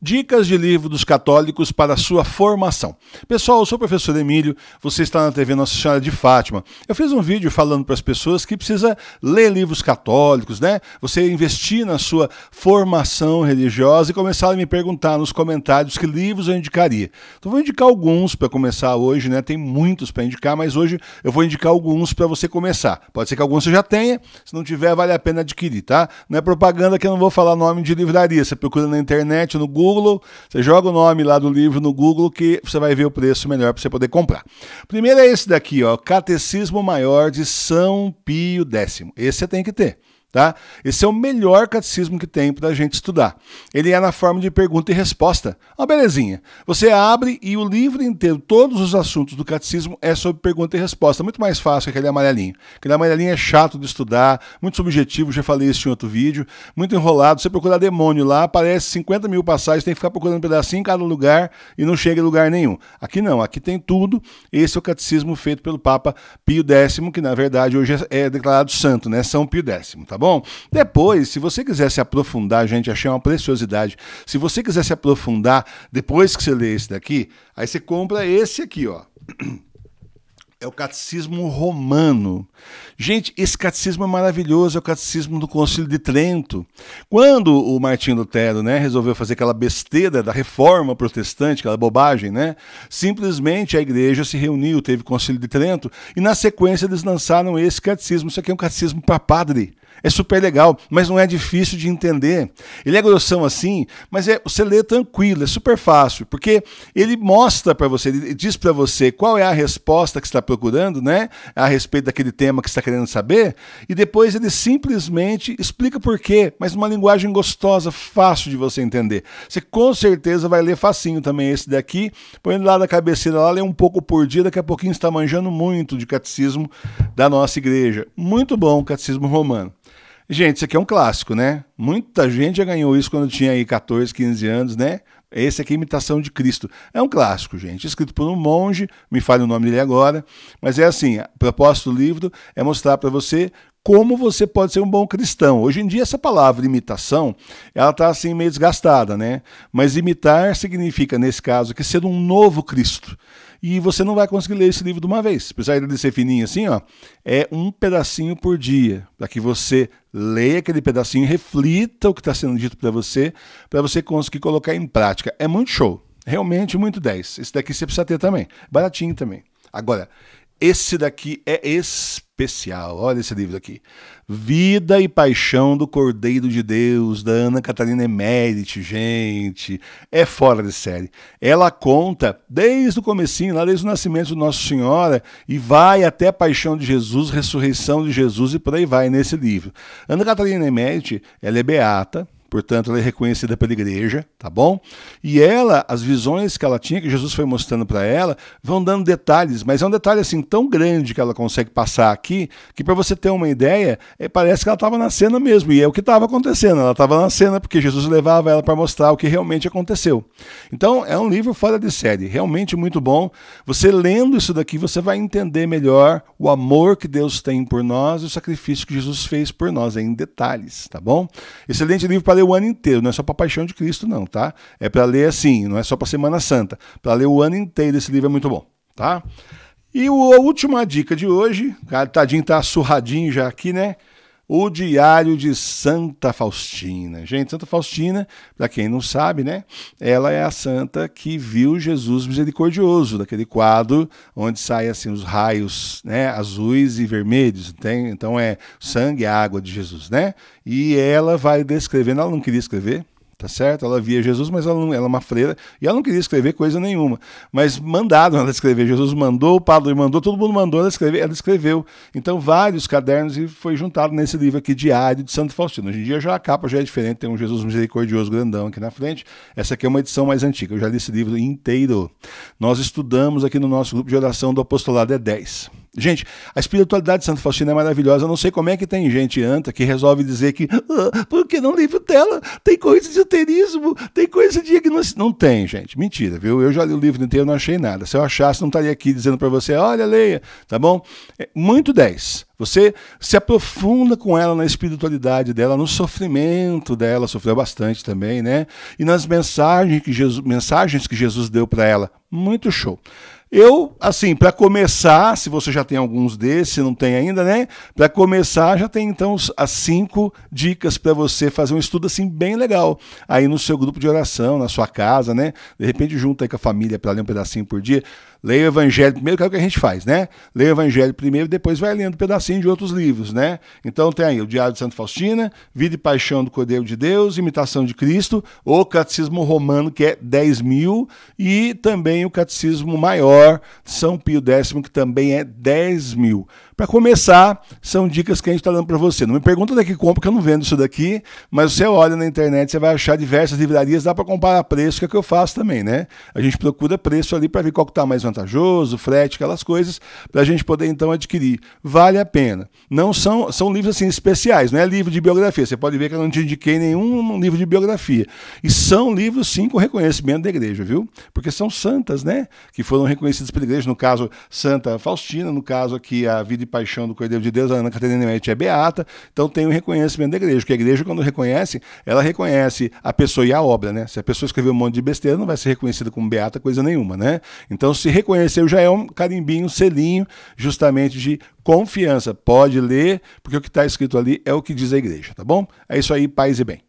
Dicas de livro dos católicos para sua formação. Pessoal, eu sou o professor Emílio, você está na TV Nossa Senhora de Fátima. Eu fiz um vídeo falando para as pessoas que precisa ler livros católicos, né? Você investir na sua formação religiosa e começar a me perguntar nos comentários que livros eu indicaria. Então vou indicar alguns para começar hoje, né? Tem muitos para indicar, mas hoje eu vou indicar alguns para você começar. Pode ser que alguns você já tenha, se não tiver vale a pena adquirir, tá? Não é propaganda que eu não vou falar nome de livraria, você procura na internet, no Google Google, você joga o nome lá do livro no Google que você vai ver o preço melhor para você poder comprar. Primeiro é esse daqui, ó, Catecismo Maior de São Pio X. Esse você tem que ter. Tá? Esse é o melhor catecismo que tem para a gente estudar. Ele é na forma de pergunta e resposta. Uma belezinha. Você abre e o livro inteiro, todos os assuntos do catecismo é sobre pergunta e resposta. Muito mais fácil que aquele amarelinho. Aquele amarelinho é chato de estudar, muito subjetivo, já falei isso em outro vídeo, muito enrolado. Você procura demônio lá, aparece 50 mil passagens, tem que ficar procurando um pedacinho em cada lugar e não chega em lugar nenhum. Aqui não, aqui tem tudo. Esse é o catecismo feito pelo Papa Pio X, que na verdade hoje é, é declarado santo, né? São Pio X, tá Tá bom? Depois, se você quiser se aprofundar, gente, achei uma preciosidade. Se você quiser se aprofundar depois que você lê esse daqui, aí você compra esse aqui, ó. É o catecismo romano. Gente, esse catecismo é maravilhoso, é o catecismo do Concílio de Trento. Quando o Martinho Lutero né, resolveu fazer aquela besteira da reforma protestante, aquela bobagem, né? Simplesmente a igreja se reuniu, teve o Concílio de Trento, e na sequência eles lançaram esse catecismo. Isso aqui é um catecismo para padre. É super legal, mas não é difícil de entender. Ele é grossão assim, mas é, você lê tranquilo, é super fácil, porque ele mostra para você, ele diz para você qual é a resposta que está procurando, né, a respeito daquele tema que está querendo saber, e depois ele simplesmente explica por quê, mas numa linguagem gostosa, fácil de você entender. Você com certeza vai ler facinho também esse daqui, põe ele lá na cabeceira, lá lê um pouco por dia, daqui a pouquinho está manjando muito de catecismo da nossa igreja. Muito bom o catecismo romano. Gente, isso aqui é um clássico, né? Muita gente já ganhou isso quando tinha aí 14, 15 anos, né? Esse aqui é Imitação de Cristo. É um clássico, gente, escrito por um monge, me fale o nome dele agora, mas é assim, a proposta do livro é mostrar para você como você pode ser um bom cristão. Hoje em dia essa palavra imitação, ela está assim meio desgastada, né? Mas imitar significa, nesse caso, que ser um novo Cristo. E você não vai conseguir ler esse livro de uma vez. Apesar de ser fininho assim, ó, é um pedacinho por dia, para que você leia aquele pedacinho, reflita o que está sendo dito para você, para você conseguir colocar em prática. É muito show, realmente muito 10. Esse daqui você precisa ter também, baratinho também. Agora, esse daqui é especial especial. Olha esse livro aqui. Vida e Paixão do Cordeiro de Deus, da Ana Catarina Emerit, gente. É fora de série. Ela conta desde o comecinho, lá desde o nascimento de Nossa Senhora, e vai até a paixão de Jesus, ressurreição de Jesus e por aí vai nesse livro. Ana Catarina Emerit, ela é beata, Portanto, ela é reconhecida pela igreja, tá bom? E ela, as visões que ela tinha, que Jesus foi mostrando para ela, vão dando detalhes, mas é um detalhe assim tão grande que ela consegue passar aqui, que para você ter uma ideia, é, parece que ela estava na cena mesmo, e é o que estava acontecendo. Ela estava na cena porque Jesus levava ela para mostrar o que realmente aconteceu. Então, é um livro fora de série, realmente muito bom. Você lendo isso daqui, você vai entender melhor o amor que Deus tem por nós e o sacrifício que Jesus fez por nós, em detalhes, tá bom? Excelente livro para ler o ano inteiro, não é só para a Paixão de Cristo, não, tá? É para ler assim, não é só para Semana Santa. Para ler o ano inteiro, esse livro é muito bom, tá? E a última dica de hoje, o cara, tadinho tá surradinho já aqui, né? o Diário de Santa Faustina. Gente, Santa Faustina, para quem não sabe, né? Ela é a santa que viu Jesus misericordioso, daquele quadro onde saem assim os raios, né, azuis e vermelhos, tem, então é sangue e água de Jesus, né? E ela vai descrevendo, ela não queria escrever, tá certo? Ela via Jesus, mas ela, não, ela é uma freira e ela não queria escrever coisa nenhuma. Mas mandaram ela escrever. Jesus mandou, o padre mandou, todo mundo mandou ela escrever. Ela escreveu. Então, vários cadernos e foi juntado nesse livro aqui, Diário de Santo Faustino. Hoje em dia já a capa já é diferente, tem um Jesus misericordioso grandão aqui na frente. Essa aqui é uma edição mais antiga. Eu já li esse livro inteiro. Nós estudamos aqui no nosso grupo de oração do Apostolado é 10. Gente, a espiritualidade de Santa Faustina é maravilhosa. Eu não sei como é que tem gente anta que resolve dizer que ah, por que não livro dela? Tem coisa de uterismo, tem coisa de agnóstico. Não tem, gente. Mentira, viu? Eu já li o livro inteiro não achei nada. Se eu achasse, não estaria aqui dizendo para você, olha, leia, tá bom? É muito 10. Você se aprofunda com ela na espiritualidade dela, no sofrimento dela, sofreu bastante também, né? E nas mensagens que Jesus, mensagens que Jesus deu para ela. Muito show. Eu, assim, para começar, se você já tem alguns desses, se não tem ainda, né? Para começar, já tem então as cinco dicas para você fazer um estudo assim bem legal aí no seu grupo de oração, na sua casa, né? De repente junta aí com a família para ler um pedacinho por dia. Leia o Evangelho primeiro, que é o que a gente faz, né? Leia o Evangelho primeiro, e depois vai lendo um pedacinho de outros livros, né? Então tem aí o Diário de Santa Faustina, Vida e Paixão do Cordeiro de Deus, Imitação de Cristo, o Catecismo Romano, que é 10 mil, e também o Catecismo Maior, São Pio X, que também é 10 mil. Para começar, são dicas que a gente está dando para você. Não me pergunta onde é que compra, que eu não vendo isso daqui, mas você olha na internet, você vai achar diversas livrarias, dá para comparar preço, que é o que eu faço também, né? A gente procura preço ali para ver qual que está mais vantajoso, frete, aquelas coisas, para a gente poder então adquirir. Vale a pena. Não são, são livros assim especiais, não é livro de biografia. Você pode ver que eu não te indiquei nenhum livro de biografia. E são livros, sim, com reconhecimento da igreja, viu? Porque são santas, né? Que foram reconhecidas pela igreja, no caso, Santa Faustina, no caso aqui, a Vida paixão do Cordeiro de Deus, a Ana Catarina Meriti é beata, então tem o um reconhecimento da igreja, porque a igreja, quando reconhece, ela reconhece a pessoa e a obra, né? Se a pessoa escreveu um monte de besteira, não vai ser reconhecida como beata coisa nenhuma, né? Então, se reconheceu, já é um carimbinho, um selinho, justamente de confiança. Pode ler, porque o que está escrito ali é o que diz a igreja, tá bom? É isso aí, paz e bem.